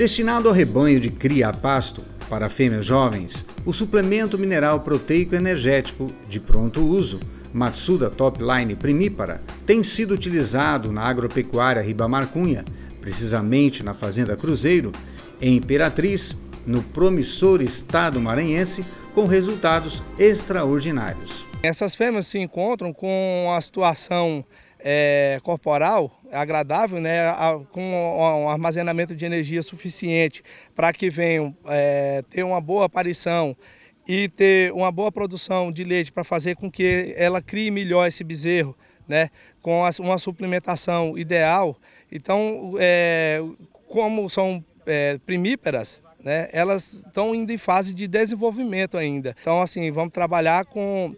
Destinado ao rebanho de cria a pasto, para fêmeas jovens, o suplemento mineral proteico energético de pronto uso, Matsuda Topline Primípara, tem sido utilizado na agropecuária Ribamar Cunha, precisamente na Fazenda Cruzeiro, em Imperatriz, no promissor estado maranhense, com resultados extraordinários. Essas fêmeas se encontram com a situação é, corporal é agradável, né, a, com um armazenamento de energia suficiente para que venham é, ter uma boa aparição e ter uma boa produção de leite para fazer com que ela crie melhor esse bezerro, né, com uma suplementação ideal. Então, é, como são é, primíperas, né, elas estão ainda em fase de desenvolvimento ainda. Então, assim, vamos trabalhar com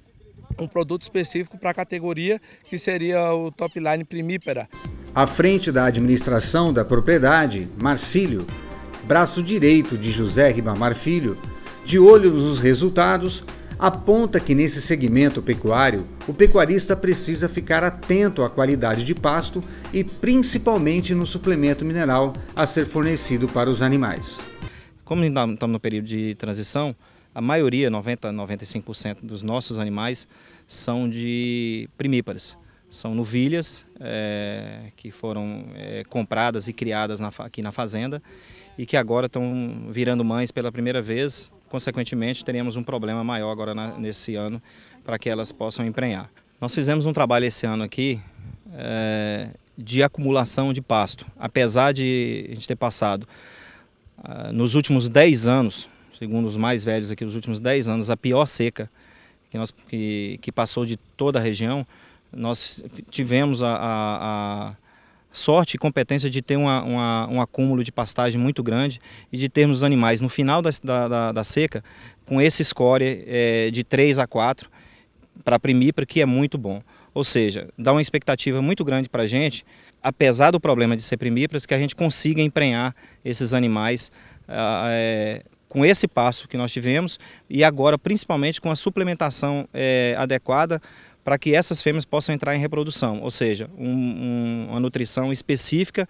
um produto específico para a categoria, que seria o top line primípera. À frente da administração da propriedade, Marcílio, braço direito de José Ribamar Filho, de olho nos resultados, aponta que nesse segmento pecuário, o pecuarista precisa ficar atento à qualidade de pasto e principalmente no suplemento mineral a ser fornecido para os animais. Como estamos no período de transição, a maioria, 90 a 95% dos nossos animais são de primíparas São novilhas é, que foram é, compradas e criadas na, aqui na fazenda e que agora estão virando mães pela primeira vez. Consequentemente, teremos um problema maior agora na, nesse ano para que elas possam emprenhar. Nós fizemos um trabalho esse ano aqui é, de acumulação de pasto. Apesar de a gente ter passado ah, nos últimos 10 anos segundo os mais velhos aqui dos últimos 10 anos, a pior seca que, nós, que, que passou de toda a região. Nós tivemos a, a, a sorte e competência de ter uma, uma, um acúmulo de pastagem muito grande e de termos os animais no final da, da, da seca com esse score é, de 3 a 4 para primípara, que é muito bom. Ou seja, dá uma expectativa muito grande para a gente, apesar do problema de ser primíparas, que a gente consiga emprenhar esses animais ah, é, com esse passo que nós tivemos e agora principalmente com a suplementação é, adequada para que essas fêmeas possam entrar em reprodução, ou seja, um, um, uma nutrição específica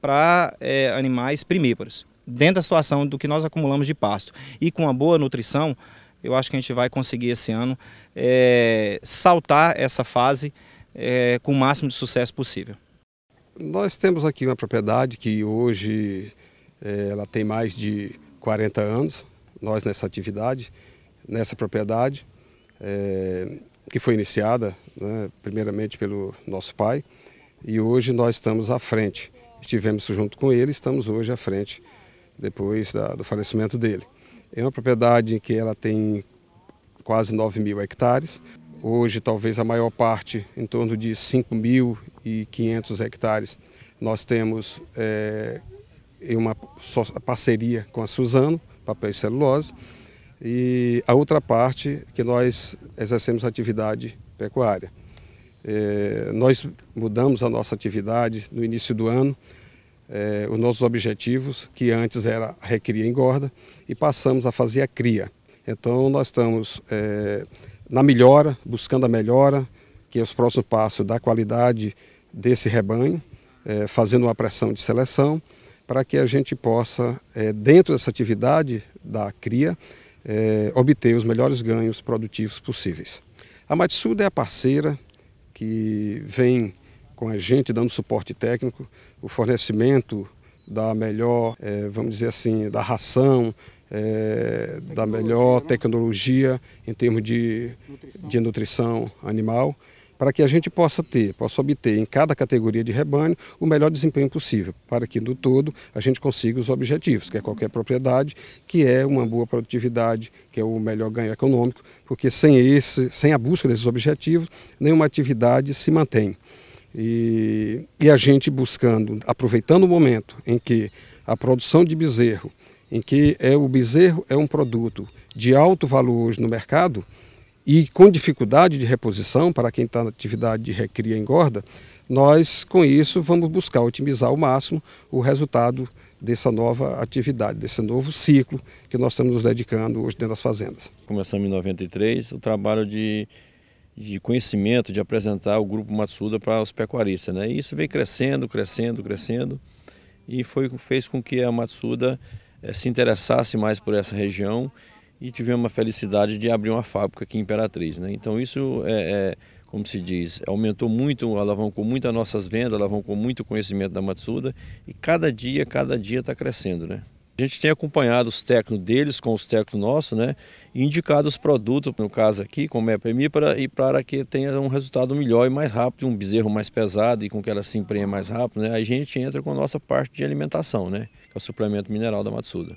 para é, animais primíparos, dentro da situação do que nós acumulamos de pasto. E com uma boa nutrição, eu acho que a gente vai conseguir esse ano é, saltar essa fase é, com o máximo de sucesso possível. Nós temos aqui uma propriedade que hoje ela tem mais de 40 anos, nós nessa atividade, nessa propriedade, é, que foi iniciada né, primeiramente pelo nosso pai, e hoje nós estamos à frente. Estivemos junto com ele, estamos hoje à frente, depois da, do falecimento dele. É uma propriedade que ela tem quase 9 mil hectares. Hoje, talvez a maior parte, em torno de 5.500 hectares, nós temos é, em uma parceria com a Suzano, papel e celulose, e a outra parte que nós exercemos atividade pecuária. É, nós mudamos a nossa atividade no início do ano, é, os nossos objetivos, que antes era recria e engorda, e passamos a fazer a cria. Então nós estamos é, na melhora, buscando a melhora, que é os próximos passos da qualidade desse rebanho, é, fazendo uma pressão de seleção, para que a gente possa, é, dentro dessa atividade da cria, é, obter os melhores ganhos produtivos possíveis. A Matsuda é a parceira que vem com a gente dando suporte técnico, o fornecimento da melhor, é, vamos dizer assim, da ração, é, da melhor né? tecnologia em termos de nutrição, de nutrição animal para que a gente possa ter, possa obter em cada categoria de rebanho o melhor desempenho possível, para que no todo a gente consiga os objetivos, que é qualquer propriedade, que é uma boa produtividade, que é o melhor ganho econômico, porque sem, esse, sem a busca desses objetivos, nenhuma atividade se mantém. E, e a gente buscando, aproveitando o momento em que a produção de bezerro, em que é, o bezerro é um produto de alto valor hoje no mercado, e com dificuldade de reposição para quem está na atividade de recria engorda, nós com isso vamos buscar otimizar ao máximo o resultado dessa nova atividade, desse novo ciclo que nós estamos nos dedicando hoje dentro das fazendas. Começamos em 93 o trabalho de, de conhecimento, de apresentar o Grupo Matsuda para os pecuaristas. Né? E isso veio crescendo, crescendo, crescendo e foi, fez com que a Matsuda eh, se interessasse mais por essa região e tivemos a felicidade de abrir uma fábrica aqui em Imperatriz. Né? Então isso é, é, como se diz, aumentou muito, alavancou muito as nossas vendas, alavancou muito o conhecimento da Matsuda e cada dia, cada dia está crescendo. Né? A gente tem acompanhado os técnicos deles com os técnicos nossos, né? E indicado os produtos, no caso aqui, como é a Premipara, e para que tenha um resultado melhor e mais rápido, um bezerro mais pesado e com que ela se emprenha mais rápido, né? A gente entra com a nossa parte de alimentação, né? Que é o suplemento mineral da Matsuda.